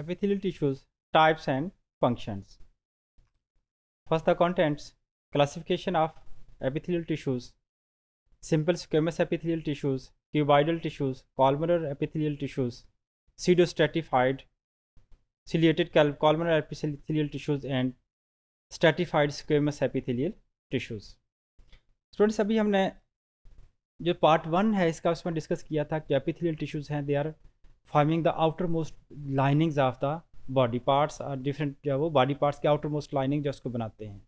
epithelial tissues types and functions first the contents classification of epithelial tissues simple squamous epithelial tissues cuboidal tissues columnar epithelial tissues pseudostratified ciliated columnar epithelial tissues and stratified squamous epithelial tissues students अभी हमने जो part one है इसका उसमें discuss किया था कि epithelial tissues हैं they are the outermost lining of the body parts और डिफरेंट जो है वो बॉडी पार्ट्स के आउटर मोस्ट लाइनिंग जो उसको बनाते हैं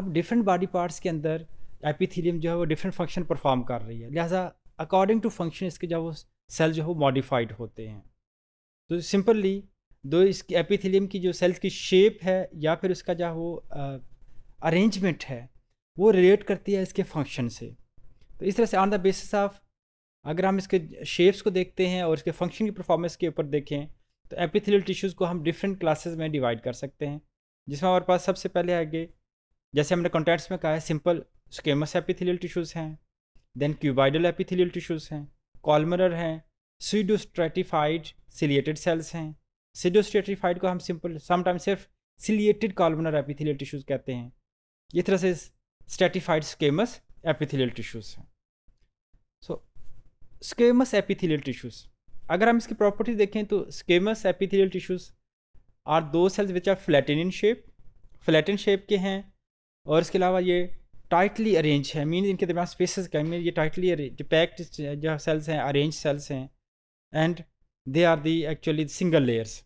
अब डिफरेंट बॉडी पार्ट्स के अंदर एपिथीलियम जो है वो डिफरेंट फंक्शन परफॉर्म कर रही है लिहाजा अकॉर्डिंग टू फंक्शन इसके जो वो सेल जो है वो मॉडिफाइड होते हैं तो सिंपली दो इसकी एपिथीलियम की जो सेल्स की शेप है या फिर उसका जो वो अरेंजमेंट है वो रिलेट करती है इसके फंक्शन से तो इस तरह से ऑन द बेसिस ऑफ अगर हम इसके शेप्स को देखते हैं और इसके फंक्शन की परफॉर्मेंस के ऊपर देखें तो एपिथेलियल टिश्यूज़ को हम डिफरेंट क्लासेस में डिवाइड कर सकते हैं जिसमें हमारे पास सबसे पहले आगे जैसे हमने कॉन्टैक्ट्स में कहा है सिंपल स्केमस एपिथेलियल टिश्यूज़ हैं देन क्यूबाइडल एपिथेलियल टिश्यूज़ हैं कॉलमरर हैं सीडोस्ट्रेटिफाइड सिलिएटेड सेल्स हैं सीडोस्ट्रेटिफाइड को हम सिंपल समटाइम सिर्फ सिलिएटेड कॉलमनर एपिथेलियल टिश्यूज़ कहते हैं इस तरह से स्ट्रेटिफाइड स्केमस एपिथेलियल टिश्यूज़ हैं सो स्केमस एपिथेलियल टिश्यूज अगर हम इसकी प्रॉपर्टीज देखें तो squamous epithelial tissues are those cells which are flatten in shape flatten shape के हैं और इसके अलावा ये टाइटली अरेंज है मीन इनके दरमियान स्पेसिस का मीन ये टाइटली जो पैक्ड जो सेल्स हैं अरेंज सेल्स हैं and they are the actually single layers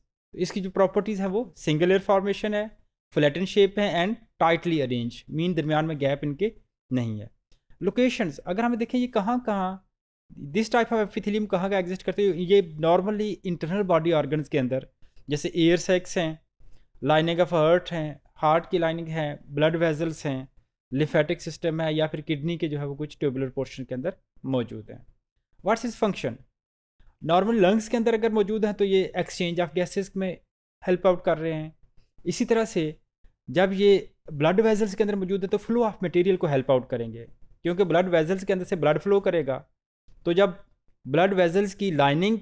इसकी जो प्रॉपर्टीज़ हैं वो सिंगल लेयर फॉर्मेशन है फ्लैटन शेप है एंड टाइटली अरेंज मीन दरमियान में गैप इनके नहीं है लोकेशंस अगर हमें देखें ये कहाँ कहाँ दिस टाइप ऑफ एपिथिलियम कहाँ का एग्जिस्ट करते हैं ये नॉर्मली इंटरनल बॉडी ऑर्गन्स के अंदर जैसे एयर सेक्स हैं लाइनिंग ऑफ हर्ट हैं हार्ट की लाइनिंग है ब्लड वेजल्स हैं लिफेटिक सिस्टम है या फिर किडनी के जो है वो कुछ ट्यूबुलर पोर्शन के अंदर मौजूद हैं what's is function normal lungs के अंदर अगर मौजूद हैं तो ये एक्सचेंज ऑफ गैसेस में हेल्प आउट कर रहे हैं इसी तरह से जब ये ब्लड वेजल्स के अंदर मौजूद है तो फ्लो ऑफ मटेरियल को हेल्प आउट करेंगे क्योंकि ब्लड वेजल्स के अंदर से ब्लड फ्लो करेगा तो जब ब्लड वेजल्स की लाइनिंग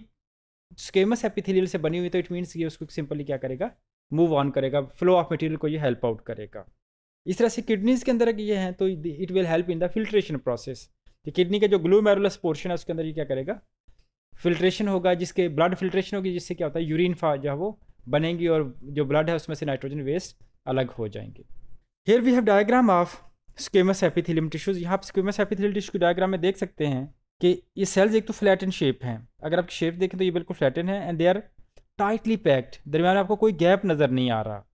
स्केमस एपिथेलियल से बनी हुई तो इट मीन्स ये उसको सिंपली क्या करेगा मूव ऑन करेगा फ्लो ऑफ मटेरियल को ये हेल्प आउट करेगा इस तरह से किडनीज के अंदर ये हैं तो it will help in the filtration process तो किडनी का जो ग्लूमेरुलस पोर्शन है उसके अंदर ये क्या करेगा फिल्ट्रेशन होगा जिसके ब्लड फिल्ट्रेशन होगी जिससे क्या होता है यूरिन फा जो है वो बनेंगी और जो ब्लड है उसमें से नाइट्रोजन वेस्ट अलग हो जाएंगे here we have diagram of squamous epithelium tissues यहाँ आप स्क्वेमस एपिथेलियम टिश्यू डायग्राम में देख सकते हैं कि ये सेल्स एक तो फ्लैट इन शेप हैं अगर आप शेप देखें तो ये बिल्कुल फ्लैट इन है and they are tightly packed दरमियान आपको कोई गैप नज़र नहीं आ रहा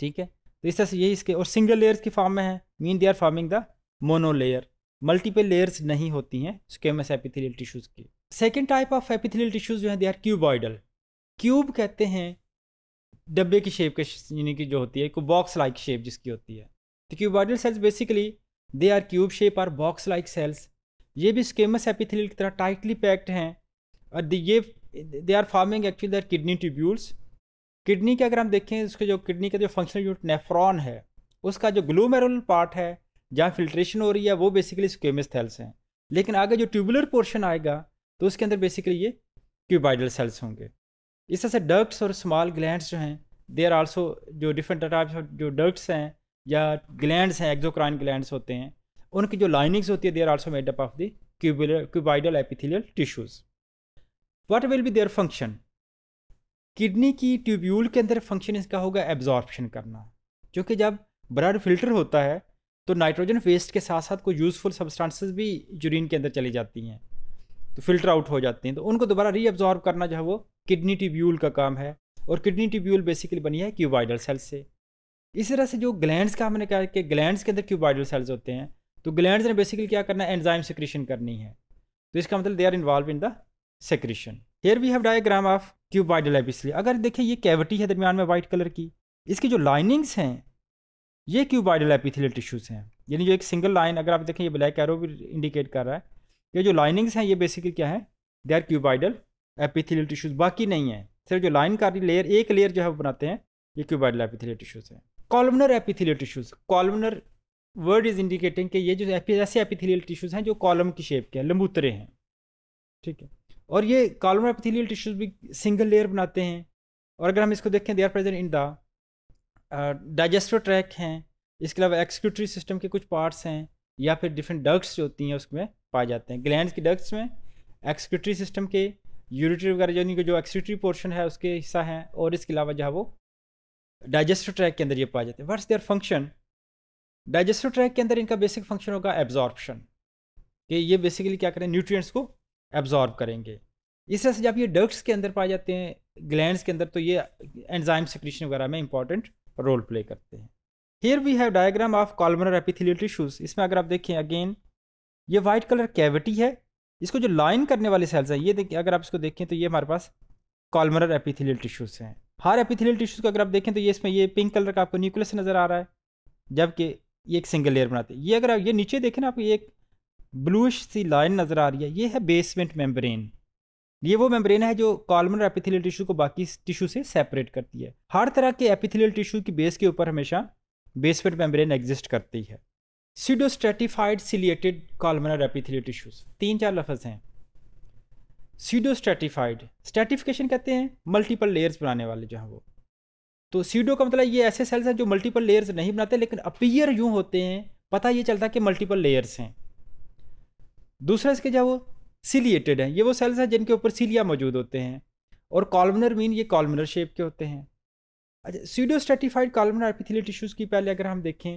ठीक है तो इस तरह से यही इसके और सिंगल लेयर्स की फार्म में है mean they are forming the mono layer multiple layers नहीं होती हैं स्केमस एपिथेलियल टिश्यूज़ की second type of epithelial tissues जो है दे आर क्यूबॉइडल क्यूब कहते हैं डब्बे की शेप के यानी कि जो होती है कोई बॉक्स लाइक शेप जिसकी होती है तो cuboidal cells basically they are cube shape or box like cells ये भी स्केमस एपिथेलियल की तरह टाइटली पैक्ड हैं और ये they are forming actually the kidney tubules kidney के अगर हम देखें उसके जो किडनी का जो फंक्शनल यूनिट नेफ्रॉन है उसका जो ग्लूमेरुल पार्ट है जहाँ फिल्ट्रेशन हो रही है वो बेसिकली स्क्वेमस सेल्स हैं लेकिन आगे जो ट्यूबुलर पोर्शन आएगा तो उसके अंदर बेसिकली ये क्यूबाइडल सेल्स होंगे इस तरह से डक्ट्स और स्मॉल ग्लैंड जो हैं दे आर आल्सो जो डिफरेंट टाइप्स ऑफ जो डक्ट्स हैं या ग्लैंड हैं एक्जोक्राइन ग्लैंड होते हैं उनकी जो लाइनिंग्स होती है they are also made up of the cuboidal tissues what will be their function kidney की ट्यूब्यूल के अंदर फंक्शन इसका होगा एब्जॉर्प्शन करना क्योंकि जब ब्लड फिल्टर होता है तो नाइट्रोजन वेस्ट के साथ साथ कोई यूज़फुल सब्सटेंसेस भी यूरिन के अंदर चली जाती हैं तो फिल्टर आउट हो जाती हैं तो उनको दोबारा रीअब्जॉर्ब करना जो है वो किडनी ट्यूब्यूल का काम है और किडनी ट्यूब्यूल बेसिकली बनी है क्यूबाइडल सेल्स से इसी तरह से जो ग्लैंड्स का हमने कहा कि ग्लैंड्स के अंदर क्यूबाइडल सेल्स होते हैं तो ग्लैंड ने बेसिकली क्या करना है एंजाइम सिक्रीशन करनी है तो इसका मतलब they are involve in the secretion here we have diagram of cube cuboidal epithelial अगर देखिए ये कैविटी है दरमियान में वाइट कलर की इसकी जो लाइनिंग्स हैं ये क्यूब क्यूबाइडल एपिथिलियल टिश्यूज हैं यानी जो एक सिंगल लाइन अगर आप देखें ये ब्लैक एरो भी इंडिकेट कर रहा है ये जो लाइनिंग्स हैं ये बेसिकली क्या है they are cuboidal epithelial tissues बाकी नहीं है सिर्फ जो लाइन का लेयर एक लेयर जो है वो बनाते हैं ये क्यूबाइडल एपिथिलियल टिश्यूज हैं columnar epithelial tissues columnar word is indicating कि ये जो ऐसे एपिथेलियल टिश्यूज़ हैं जो कॉलम की शेप के हैं लंबूतरे हैं ठीक है और ये कॉलम एपिथेलियल टिश्यूज़ भी सिंगल लेयर बनाते हैं और अगर हम इसको देखें they are present in the digestive tract हैं इसके अलावा एक्सक्यूटरी सिस्टम के कुछ पार्ट्स हैं या फिर डिफरेंट डग्स जो होती हैं उसमें पाए जाते हैं ग्लैंड की डग्स में एक्सक्यूटरी सिस्टम के यूरिटरी वगैरह जो जो एक्सक्यूटरी पोर्शन है उसके हिस्सा हैं और इसके अलावा जो है वो डाइजेस्टिव ट्रैक के अंदर ये पाए जाते हैं what's their function digestive tract के अंदर इनका बेसिक फंक्शन होगा एब्जॉर्बशन कि ये बेसिकली क्या करें न्यूट्रिएंट्स को एब्जॉर्ब करेंगे इस तरह से जब ये डक्ट्स के अंदर पाए जाते हैं ग्लैंड्स के अंदर तो ये एंजाइम सिक्रीशन वगैरह में इंपॉर्टेंट रोल प्ले करते हैं here we have diagram of columnar epithelial tissues इसमें अगर आप देखें अगेन ये वाइट कलर कैविटी है इसको जो लाइन करने वाले सेल्स हैं ये देखिए अगर आप इसको देखें तो ये हमारे पास कॉलमनर एपिथिलियल टिश्यूज हैं हर एपिथिलियल टिश्यूज को अगर आप देखें तो ये इसमें ये पिंक कलर का आपको न्यूक्लियस नज़र आ रहा है जबकि ये एक सिंगल लेयर बनाते हैं ये अगर ये नीचे देखें ना आपको ये एक ब्लूश सी लाइन नज़र आ रही है ये है बेसमेंट मेम्ब्रेन ये वो मेम्ब्रेन है जो कॉलमर एपिथेलियल टिशू को बाकी टिशू से सेपरेट करती है हर तरह के एपिथेलियल टिशू की बेस के ऊपर हमेशा बेसमेंट मेम्ब्रेन एग्जिस्ट करती है pseudostratified ciliated columnar epithelial tissues तीन चार लफज हैं सीडोस्ट्रेटिफाइड स्ट्रेटिफिकेशन कहते हैं मल्टीपल लेयर्स बनाने वाले जो हैं वो तो सीडो का मतलब ये ऐसे सेल्स हैं जो मल्टीपल लेयर्स नहीं बनाते लेकिन अपीयर यूँ होते हैं पता ये चलता है कि मल्टीपल लेयर्स हैं दूसरा इसके जो वो सिलिएटेड हैं ये वो सेल्स हैं जिनके ऊपर सीलिया मौजूद होते हैं और कॉलमनर मीन ये कॉलमनर शेप के होते हैं अच्छा स्टेटिफाइड कॉलमनर एपिथिलियल टिश्यूज़ की पहले अगर हम देखें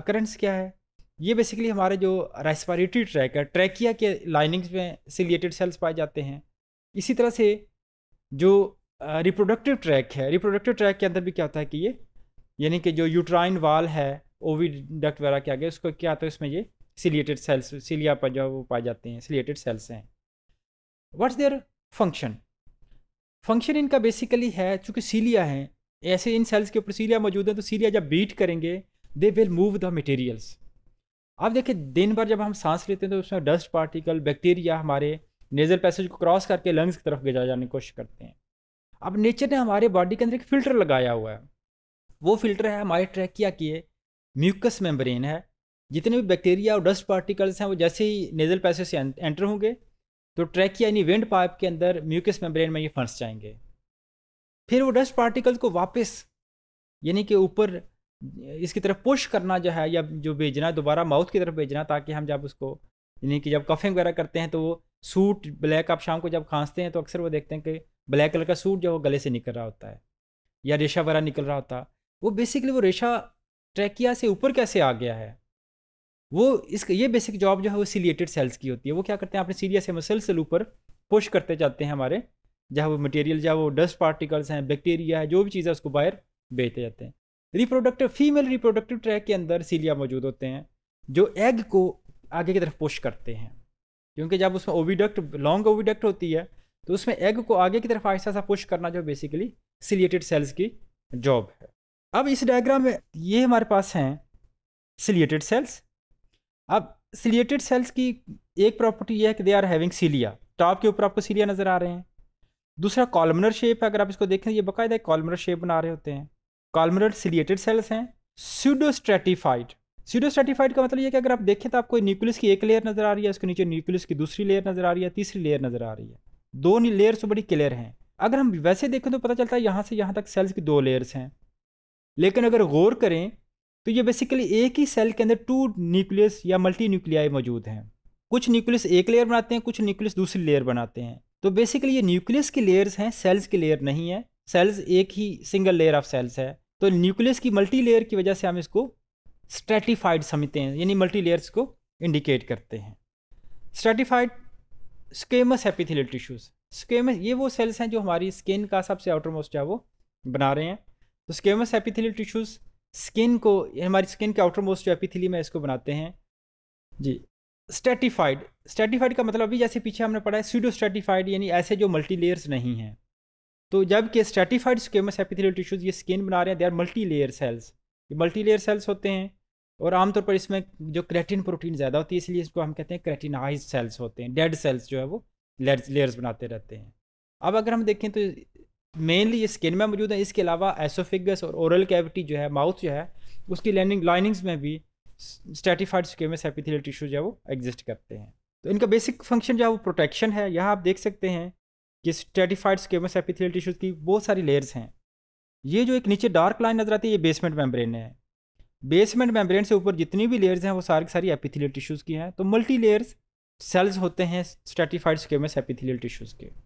अकरेंस क्या है ये बेसिकली हमारे जो रेस्पायरेटरी ट्रैक है ट्रैकिया के लाइनिंग्स में सिलिएटेड सेल्स पाए जाते हैं इसी तरह से जो रिप्रोडक्टिव ट्रैक है रिप्रोडक्टिव ट्रैक के अंदर भी क्या होता है कि ये यानी कि जो यूट्राइन वाल है ओवी डक्ट वगैरह के आगे उसको क्या आता है इसमें ये सिलिएटेड सेल्स सिलिया पर जो वो पाए जाते हैं सिलिएटेड सेल्स हैं व्हाट्स देयर फंक्शन फंक्शन इनका बेसिकली है चूंकि सीलिया है ऐसे इन सेल्स के ऊपर सीलिया मौजूद है तो सीलिया जब बीट करेंगे they will move the materials आप देखिए दिन भर जब हम सांस लेते हैं तो उसमें डस्ट पार्टिकल बैक्टीरिया हमारे नेजल पैसेज को क्रॉस करके लंग्स की तरफ भेजा जाने की कोशिश करते हैं अब नेचर ने हमारे बॉडी के अंदर एक फ़िल्टर लगाया हुआ है वो फ़िल्टर है हमारे ट्रैकिया की म्यूकस मेम्ब्रेन है जितने भी बैक्टीरिया और डस्ट पार्टिकल्स हैं वो जैसे ही नेजल पैसे से एंटर होंगे तो ट्रैकिया यानी वेंड पाइप के अंदर म्यूकस मेम्ब्रेन में ये फंस जाएंगे फिर वो डस्ट पार्टिकल्स को वापस यानी कि ऊपर इसकी तरफ पुश करना जो है या जो भेजना है दोबारा माउथ की तरफ भेजना ताकि हम जब उसको यानी कि जब कफिंग वगैरह करते हैं तो वो सूट ब्लैक आप शाम को जब खांसते हैं तो अक्सर वो देखते हैं कि ब्लैक कलर का सूट जो वो गले से निकल रहा होता है या रेशा वरा निकल रहा होता वो बेसिकली वो रेशा ट्रैकिया से ऊपर कैसे आ गया है वो इस ये बेसिक जॉब जो है वो सीलिएटेड सेल्स की होती है वो क्या करते हैं अपने सीरिया से सेल ऊपर पुश करते जाते हैं हमारे जहाँ वो मटेरियल जहाँ वो डस्ट पार्टिकल्स हैं बैक्टीरिया है जो भी चीज़ है उसको बाहर बेचते जाते हैं रिप्रोडक्टिव फीमेल रिप्रोडक्टिव ट्रैक के अंदर सीलिया मौजूद होते हैं जो एग को आगे की तरफ पुश करते हैं क्योंकि जब उसमें ओविडक्ट लॉन्ग ओविडक्ट होती है तो उसमें एग को आगे की तरफ आहिस्ता सा पुश करना जो बेसिकली सिलिएटेड सेल्स की जॉब है अब इस डायग्राम में ये हमारे पास हैं सिलिएटेड सेल्स अब सिलिएटेड सेल्स की एक प्रॉपर्टी यह है कि they are having cilia top के ऊपर आपको सीलिया नज़र आ रहे हैं दूसरा कॉलमनर शेप है अगर आप इसको देखें तो ये बाकायदा कॉलमनर शेप बना रहे होते हैं कॉलमनर सिलिएटेड सेल्स हैं सीडोस्ट्रेटिफाइड सीडोस्ट्रेटिफाइड का मतलब ये कि अगर आप देखें तो आपको न्यूक्लियस की एक लेयर नज़र आ रही है उसके नीचे न्यूक्लियस की दूसरी लेयर नज़र आ रही है तीसरी लेयर नज़र आ रही है दो लेयर्स तो बड़ी क्लियर हैं अगर हम वैसे देखें तो पता चलता है यहाँ से यहाँ तक सेल्स की दो लेयर्स हैं लेकिन अगर गौर करें तो ये बेसिकली एक ही सेल के अंदर टू न्यूक्लियस या मल्टी न्यूक्लियाई मौजूद हैं कुछ न्यूक्लियस एक लेयर बनाते हैं कुछ न्यूक्लियस दूसरी लेयर बनाते हैं तो बेसिकली ये न्यूक्लियस की लेयर्स हैं सेल्स की लेयर नहीं है सेल्स एक ही सिंगल लेयर ऑफ सेल्स है तो न्यूक्लियस की मल्टी लेयर की वजह से हम इसको स्ट्रेटिफाइड समझते हैं यानी मल्टी लेयर्स को इंडिकेट करते हैं stratified squamous epithelial tissues squamous ये वो सेल्स हैं जो हमारी स्किन का सबसे आउटर मोस्ट है वो बना रहे हैं तो स्केमस एपिथिलियल टिश्यूज़ स्किन को हमारी स्किन के आउटर मोस्ट जो एपिथीलियम में इसको बनाते हैं जी स्टेटिफाइड स्टेटिफाइड का मतलब अभी जैसे पीछे हमने पढ़ा है सीडो स्टेटिफाइड यानी ऐसे जो मल्टी लेयर्स नहीं हैं तो जबकि स्टेटिफाइड स्केमस एपिथिलियल टिश्यूज़ ये स्किन बना रहे हैं they are multi layer cells ये मल्टी लेयर सेल्स होते हैं और आमतौर पर इसमें जो क्रेटिन प्रोटीन ज़्यादा होती है इसलिए इसको हम कहते हैं क्रेटिनाइज सेल्स होते हैं डेड सेल्स जो है वो लेयर्स बनाते रहते हैं अब अगर हम देखें तो मेनली ये स्किन में मौजूद है इसके अलावा एसोफिगस और ओरल कैविटी जो है माउथ जो है उसकी लाइनिंग लाइनिंग्स में भी स्टेटिफाइड स्क्यूमस एपिथेलियल टिश्यू जो है वो एग्जिस्ट करते हैं तो इनका बेसिक फंक्शन जो है वो प्रोटेक्शन है यहाँ आप देख सकते हैं कि स्टेटिफाइड स्क्यूमस एपिथेलियल टिश्यूज़ की बहुत सारी लेयर्स हैं ये जो एक नीचे डार्क लाइन नज़र आती है ये बेसमेंट मेम्ब्रेन है बेसमेंट मेम्ब्रेन से ऊपर जितनी भी लेयर्स हैं वो सारी सारी एपिथेलियल टिश्यूज़ की हैं तो मल्टी लेयर्स सेल्स होते हैं स्ट्रेटिफाइड स्केमस एपिथेलियल टिश्यूज़ के